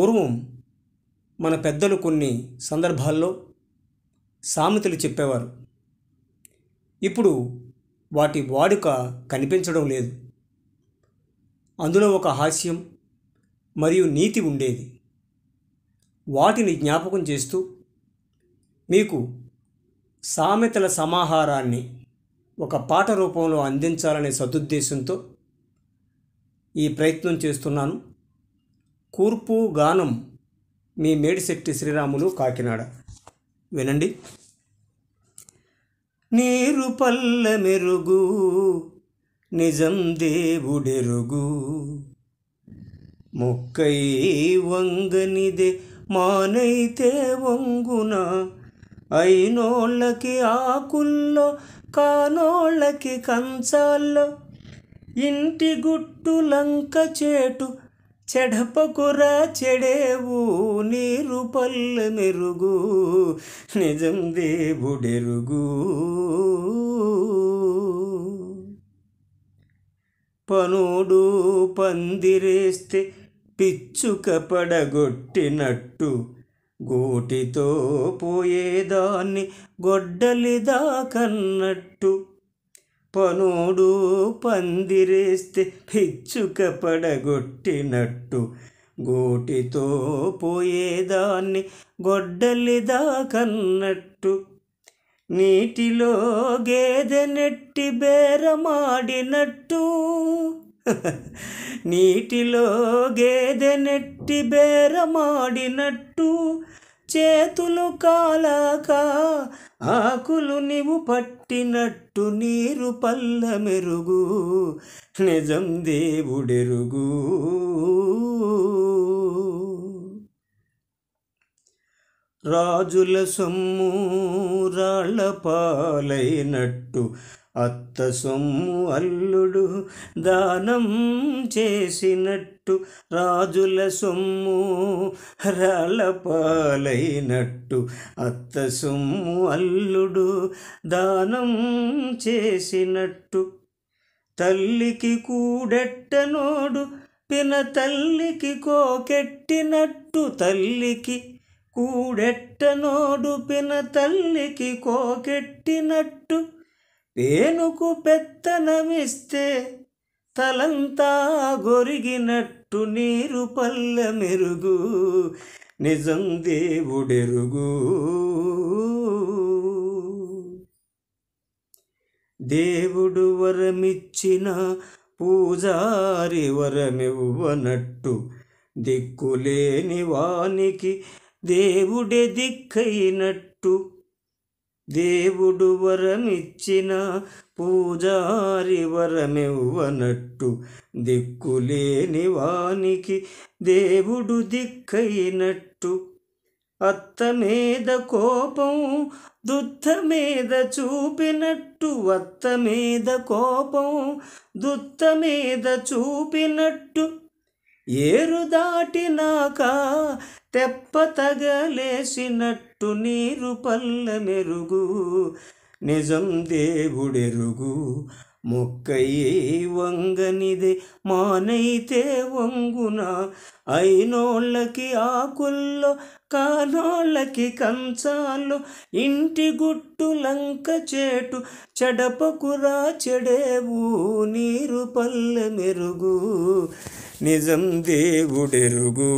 పూర్వం మన పెద్దలు కొన్ని సందర్భాల్లో సామెతలు చెప్పేవారు ఇప్పుడు వాటి వాడుక కనిపించడం లేదు అందులో ఒక హాస్యం మరియు నీతి ఉండేది వాటిని జ్ఞాపకం చేస్తూ మీకు సామెతల సమాహారాన్ని ఒక పాట రూపంలో అందించాలనే సదుద్దేశంతో ఈ ప్రయత్నం చేస్తున్నాను కూర్పు గానం మీ మేడిశెట్టి శ్రీరాములు కాకినాడ వినండి నీరు పల్ల మెరుగు నిజం దేవుడెరుగు మొక్కై వంగనిదే మానైతే వంగున అయినోళ్ళకి ఆకుల్లో కానోళ్ళకి కంచాల్లో ఇంటి గుట్టు లంక చేటు చెడపకుర చెడేవు నీరు రూపల్ మెరుగు నిజం దేవుడెరుగు పనుడు పందిరేస్తే పిచ్చుక పడగొట్టినట్టు గోటితో పోయేదాన్ని గొడ్డలిదా కన్నట్టు పనుడు పందిరేస్తే పిచ్చుక పడగొట్టినట్టు గోటితో పోయేదాన్ని గొడ్డలిదా కన్నట్టు నీటిలో గేదె నెట్టి బేరమాడినట్టు నీటిలో గేదె నెట్టి బేరమాడినట్టు చేతులు కాలక ఆకులు నీవు పట్టినట్టు నీరు పల్ల మెరుగు నిజం దేవుడెరుగు రాజుల సొమ్ము రాళ్ళ పాలైనట్టు అత్త సొమ్ము అల్లుడు దానం చేసినట్టు రాజుల సొమ్ము రాళ్ళపాలైనట్టు అత్త సొమ్ము అల్లుడు దానం చేసినట్టు తల్లికి కూడెట్టనోడు పిన తల్లికి కోకెట్టినట్టు తల్లికి కూడెట్టనోడు పిన తల్లికి కోకెట్టినట్టు పేనుకు పెత్తనమిస్తే తలంతా గొరిగినట్టు నీరు పల్లె మెరుగు నిజం దేవుడెరుగు దేవుడు వరమిచ్చిన పూజారి వరమివ్వనట్టు దిక్కులేని వానికి దేవుడే దిక్కైనట్టు దేవుడు వరమిచ్చిన పూజారి వరమివ్వనట్టు దిక్కులేని వానికి దేవుడు దిక్కైనట్టు అత్త మీద కోపం దుత్త మీద చూపినట్టు అత్త మీద కోపం దుత్త మీద చూపినట్టు ఏరు దాటినాక తెప్ప తగలేసినట్టు నీరు పల్ల మెరుగు నిజం దేవుడెరుగు మొక్కయ్యే వంగనిదే మానైతే వంగున అయినోళ్ళకి ఆకుల్లో కానోళ్ళకి కంచాలు ఇంటి గుట్టు లంక చేటు చెడపకురా చెడేవు నీరు పల్లె మెరుగు నిజం దేవుడెరుగు